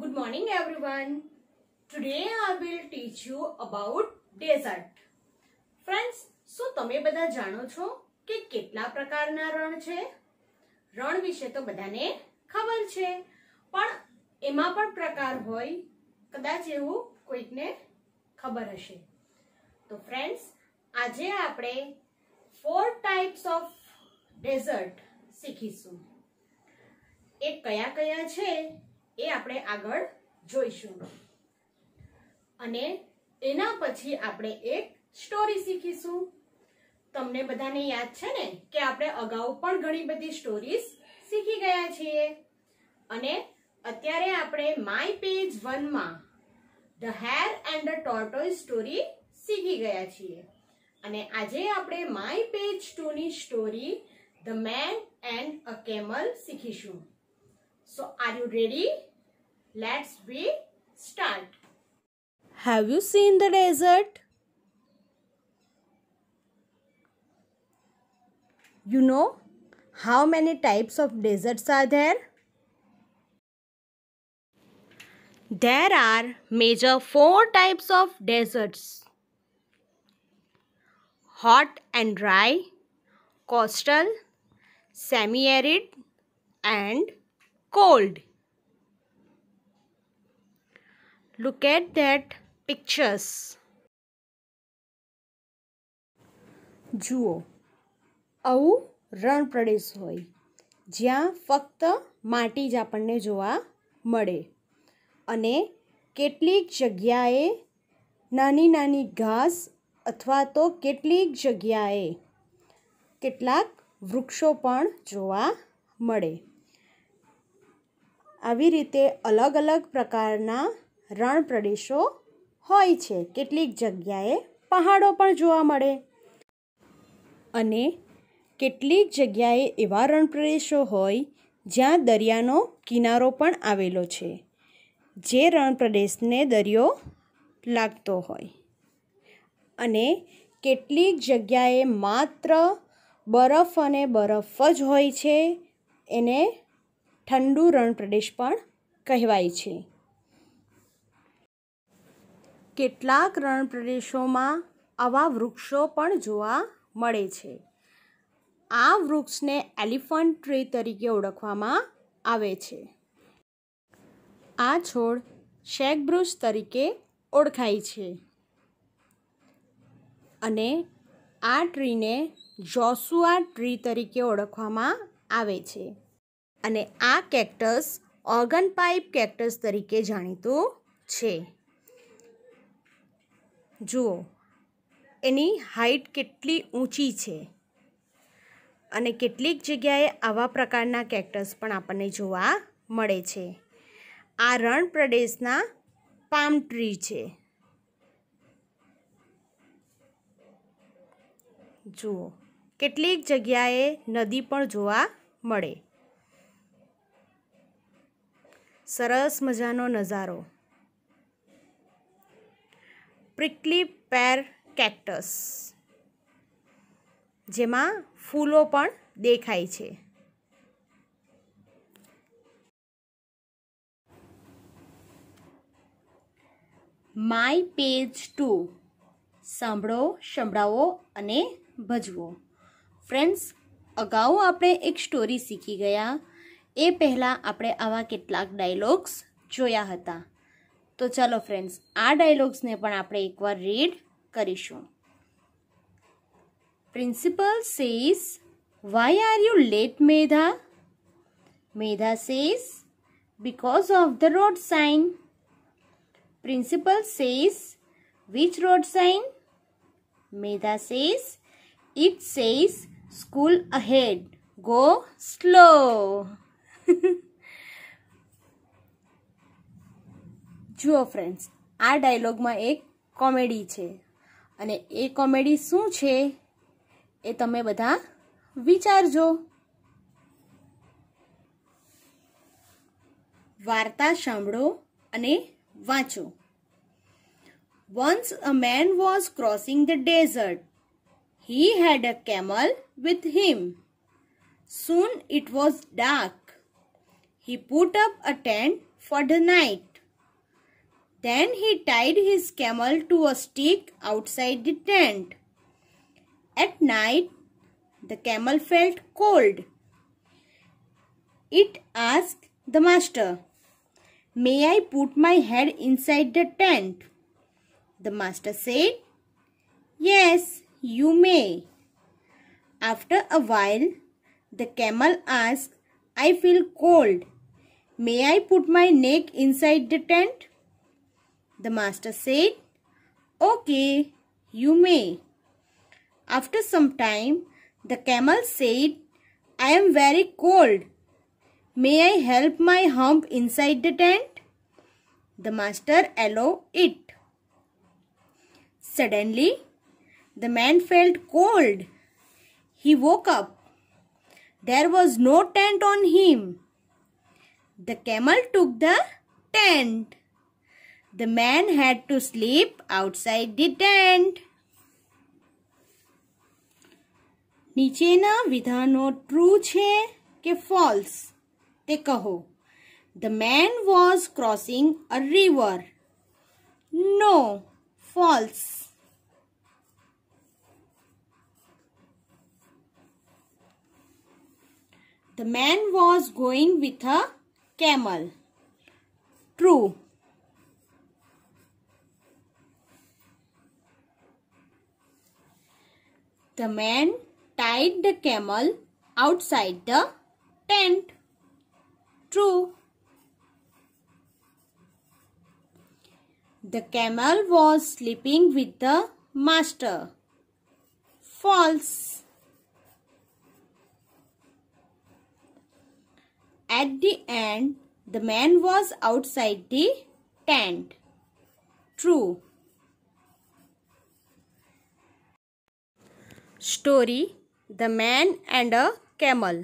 Good morning everyone. Today I will teach you about desert. Friends, શું તમે બધા જાણો છો કે કેટલા પ્રકારના રણ છે રણ વિશે તો બધાને ખબર છે પણ એમાં પણ પ્રકાર હોય કદાચ એવું કોઈકને ખબર હશે તો ફ્રેન્ડ્સ આજે આપણે ફોર ટાઈપ્સ ઓફ ડેઝર્ટ શીખીશું એ કયા કયા છે એ આપણે આગળ જોઈશું અને એના પછી આપણે એક સ્ટોરી શીખીશું તમને બધાને યાદ છે ને કે આપણે અગાઉ પણ ઘણી બધી સ્ટોરીઝ શીખી ગયા છીએ અને અત્યારે આપણે માય પેજ વનમાં the hare and the tortoise story શીખી ગયા છીએ અને આજે આપણે માય પેજ ટુની story the man and a camel શીખીશું So are you ready? Let's we start. Have you seen the desert? You know how many types of deserts are there? There are major four types of deserts. Hot and dry, coastal, semi-arid and cold. Look at that pictures. જુઓ આવું રણ પ્રદેશ હોય જ્યાં ફક્ત માટી જ આપણને જોવા મળે અને કેટલીક જગ્યાએ નાની નાની ઘાસ અથવા તો કેટલીક જગ્યાએ કેટલાક વૃક્ષો પણ જોવા મળે આવી રીતે અલગ અલગ પ્રકારના રણ પ્રદેશો હોય છે કેટલીક જગ્યાએ પહાડો પણ જોવા મળે અને કેટલીક જગ્યાએ એવા રણ પ્રદેશો હોય જ્યાં દરિયાનો કિનારો પણ આવેલો છે જે રણ પ્રદેશને દરિયો લાગતો હોય અને કેટલીક જગ્યાએ માત્ર બરફ અને બરફ જ હોય છે એને ઠંડુ રણ પ્રદેશ પણ કહેવાય છે કેટલાક રણ પ્રદેશોમાં આવા વૃક્ષો પણ જોવા મળે છે આ વૃક્ષને એલિફન્ટ ટ્રી તરીકે ઓળખવામાં આવે છે આ છોડ શેકબ્રુસ તરીકે ઓળખાય છે અને આ ટ્રીને જોસુઆ ટ્રી તરીકે ઓળખવામાં આવે છે અને આ કેક્ટસ ઓર્ગન પાઇપ કેક્ટસ તરીકે જાણીતું છે જુઓ એની હાઇટ કેટલી ઊંચી છે અને કેટલીક જગ્યાએ આવા પ્રકારના કેક્ટસ પણ આપણને જોવા મળે છે આ રણ પ્રદેશના પામ ટ્રી છે જુઓ કેટલીક જગ્યાએ નદી પણ જોવા મળે સરસ મજાનો નજારો પ્રિકલી પેર કેક્ટસ જેમાં ફૂલો પણ દેખાય છે માય પેજ ટુ સાંભળો સંભળાવો અને ભજવો ફ્રેન્ડ્સ અગાઉ આપણે એક સ્ટોરી શીખી ગયા એ પહેલાં આપણે આવા કેટલાક ડાયલોગ્સ જોયા હતા તો ચાલો ફ્રેન્ડ્સ આ ડાયલોગ્સને પણ આપણે એકવાર રીડ કરીશું principal says why are you late Medha Medha says because of the road sign. Principal says, which road sign? Medha says, it says, school ahead, go slow. જુઓ ફ્રેન્ડ્સ આ ડાયલોગમાં એક કોમેડી છે અને એ કોમેડી શું છે એ તમે બધા વિચારજો વાર્તા સાંભળો અને વાંચો once a man was crossing the desert he had a camel with him soon it was dark he put up a tent for the night. Then he tied his camel to a stick outside the tent. At night, the camel felt cold. It asked the master, May I put my head inside the tent? The master said, Yes, you may. After a while, the camel asked, I feel cold. May I put my neck inside the tent? The master said, Okay, you may. After some time, the camel said, I am very cold. May I help my hump inside the tent? The master allowed it. Suddenly, the man felt cold. He woke up. There was no tent on him. The camel took the tent. The man had to sleep outside the tent. નીચેના વિધાનો true છે કે false તે કહો the man was crossing a river no false the man was going with a camel. True. The man tied the camel outside the tent. True. The camel was sleeping with the master. False. At the end, the man was outside the tent. True. Story the man and a camel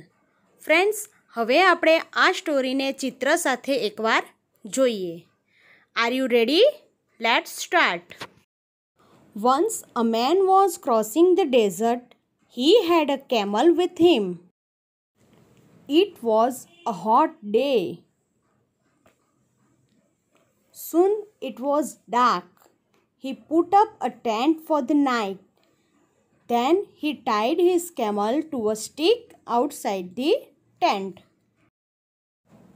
friends હવે આપણે આ સ્ટોરીને ચિત્ર સાથે એકવાર જોઈએ are you ready let start once a man was crossing the desert he had a camel with him it was a hot day Soon it was dark he put up a tent for the night. Then he tied his camel to a stick outside the tent.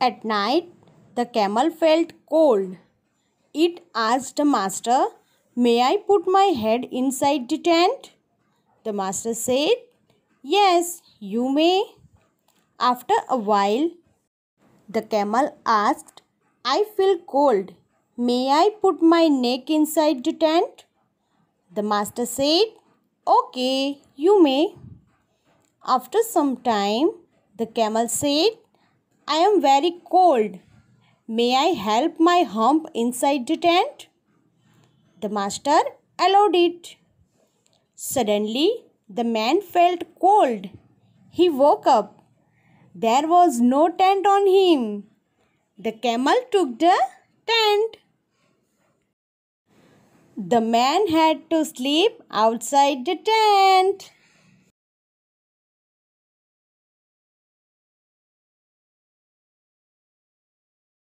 At night, the camel felt cold. It asked the master, May I put my head inside the tent? The master said, Yes, you may. After a while, the camel asked, I feel cold. May I put my neck inside the tent? The master said, Okay, you may. After some time, the camel said, I am very cold. May I help my hump inside the tent? The master allowed it. Suddenly, the man felt cold. He woke up. There was no tent on him. The camel took the tent. The man had to sleep outside the tent.